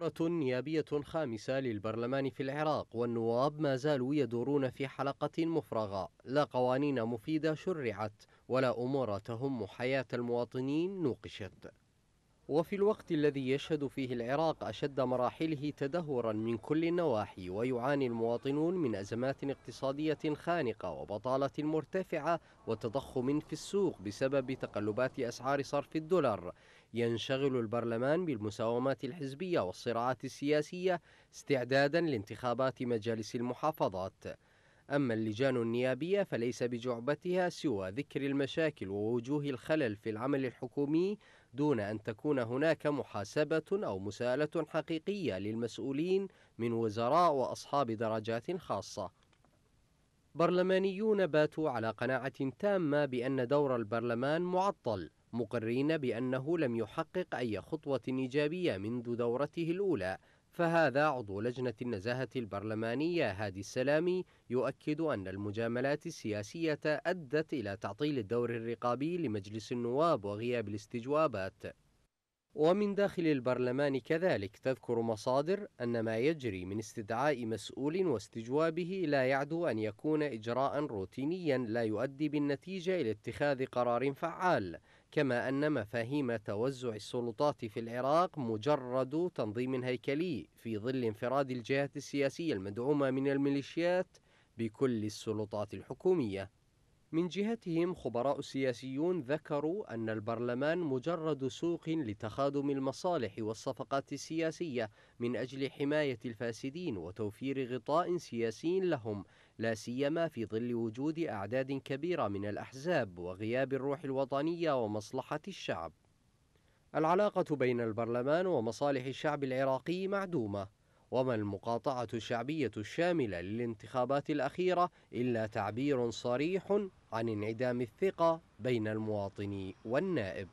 صورة نيابية خامسة للبرلمان في العراق والنواب ما زالوا يدورون في حلقة مفرغة لا قوانين مفيدة شرعت ولا أمور تهم حياة المواطنين نوقشت وفي الوقت الذي يشهد فيه العراق أشد مراحله تدهورا من كل النواحي ويعاني المواطنون من أزمات اقتصادية خانقة وبطالة مرتفعة وتضخم في السوق بسبب تقلبات أسعار صرف الدولار ينشغل البرلمان بالمساومات الحزبية والصراعات السياسية استعدادا لانتخابات مجالس المحافظات أما اللجان النيابية فليس بجعبتها سوى ذكر المشاكل ووجوه الخلل في العمل الحكومي دون أن تكون هناك محاسبة أو مساءلة حقيقية للمسؤولين من وزراء وأصحاب درجات خاصة. برلمانيون باتوا على قناعة تامة بأن دور البرلمان معطل، مقرين بأنه لم يحقق أي خطوة إيجابية منذ دورته الأولى، فهذا عضو لجنة النزاهة البرلمانية هادي السلامي يؤكد أن المجاملات السياسية أدت إلى تعطيل الدور الرقابي لمجلس النواب وغياب الاستجوابات ومن داخل البرلمان كذلك تذكر مصادر أن ما يجري من استدعاء مسؤول واستجوابه لا يعدو أن يكون إجراء روتينيا لا يؤدي بالنتيجة إلى اتخاذ قرار فعال كما أن مفاهيم توزع السلطات في العراق مجرد تنظيم هيكلي في ظل انفراد الجهات السياسية المدعومة من الميليشيات بكل السلطات الحكومية من جهتهم خبراء سياسيون ذكروا أن البرلمان مجرد سوق لتخادم المصالح والصفقات السياسية من أجل حماية الفاسدين وتوفير غطاء سياسي لهم لا سيما في ظل وجود أعداد كبيرة من الأحزاب وغياب الروح الوطنية ومصلحة الشعب العلاقة بين البرلمان ومصالح الشعب العراقي معدومة وما المقاطعة الشعبية الشاملة للانتخابات الأخيرة إلا تعبير صريح عن انعدام الثقة بين المواطن والنائب